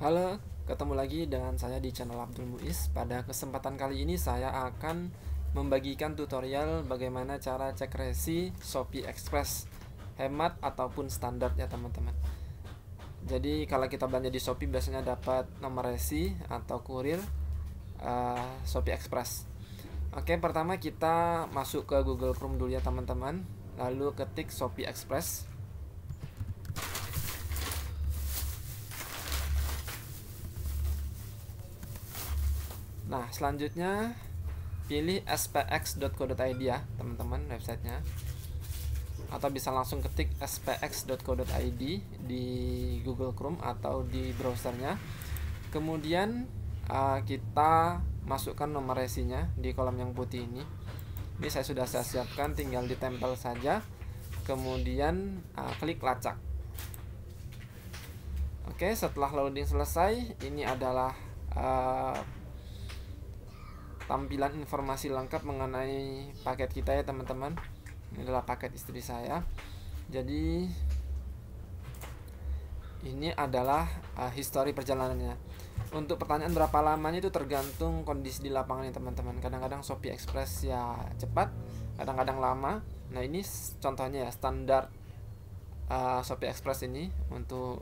Halo, ketemu lagi dengan saya di channel Abdul Muiz. Pada kesempatan kali ini saya akan membagikan tutorial bagaimana cara cek resi Shopee Express hemat ataupun standar ya teman-teman. Jadi kalau kita belanja di Shopee biasanya dapat nomor resi atau kurir uh, Shopee Express. Oke, pertama kita masuk ke Google Chrome dulu ya teman-teman. Lalu ketik Shopee Express. Nah, selanjutnya pilih spx.co.id ya, teman-teman websitenya. Atau bisa langsung ketik spx.co.id di Google Chrome atau di browsernya. Kemudian uh, kita masukkan nomor resinya di kolom yang putih ini. Ini saya sudah saya siapkan, tinggal ditempel saja. Kemudian uh, klik lacak. Oke, setelah loading selesai, ini adalah uh, tampilan informasi lengkap mengenai paket kita ya teman-teman ini adalah paket istri saya jadi ini adalah uh, histori perjalanannya untuk pertanyaan berapa lamanya itu tergantung kondisi di lapangan ya teman-teman kadang-kadang Shopee Express ya cepat kadang-kadang lama nah ini contohnya ya standar uh, Shopee Express ini untuk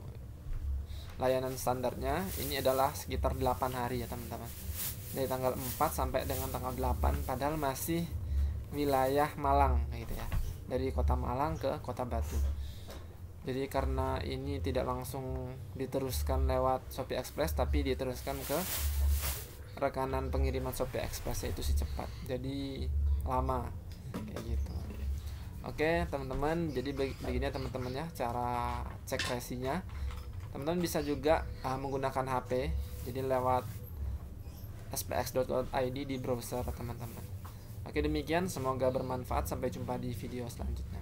layanan standarnya ini adalah sekitar 8 hari ya teman-teman dari tanggal 4 sampai dengan tanggal 8 padahal masih wilayah Malang gitu ya dari kota Malang ke kota Batu jadi karena ini tidak langsung diteruskan lewat Shopee Express tapi diteruskan ke rekanan pengiriman Shopee Express yaitu si cepat jadi lama kayak gitu oke teman-teman jadi begini ya, teman-teman ya cara cek resinya teman-teman bisa juga uh, menggunakan HP jadi lewat spx.id di browser teman-teman. Oke demikian, semoga bermanfaat. Sampai jumpa di video selanjutnya.